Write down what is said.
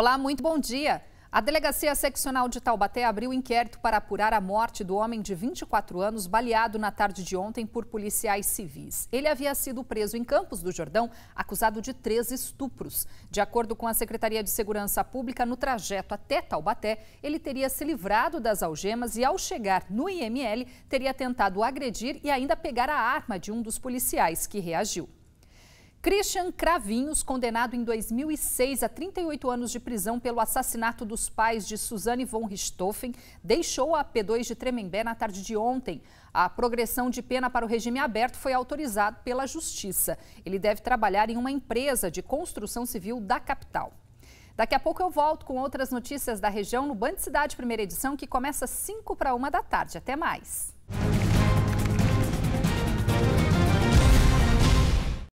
Olá, muito bom dia. A Delegacia Seccional de Taubaté abriu inquérito para apurar a morte do homem de 24 anos baleado na tarde de ontem por policiais civis. Ele havia sido preso em Campos do Jordão, acusado de três estupros. De acordo com a Secretaria de Segurança Pública, no trajeto até Taubaté, ele teria se livrado das algemas e, ao chegar no IML, teria tentado agredir e ainda pegar a arma de um dos policiais que reagiu. Christian Cravinhos, condenado em 2006 a 38 anos de prisão pelo assassinato dos pais de Suzane von Richthofen, deixou a P2 de Tremembé na tarde de ontem. A progressão de pena para o regime aberto foi autorizada pela Justiça. Ele deve trabalhar em uma empresa de construção civil da capital. Daqui a pouco eu volto com outras notícias da região no Band Cidade Primeira Edição, que começa às 5 para 1 da tarde. Até mais!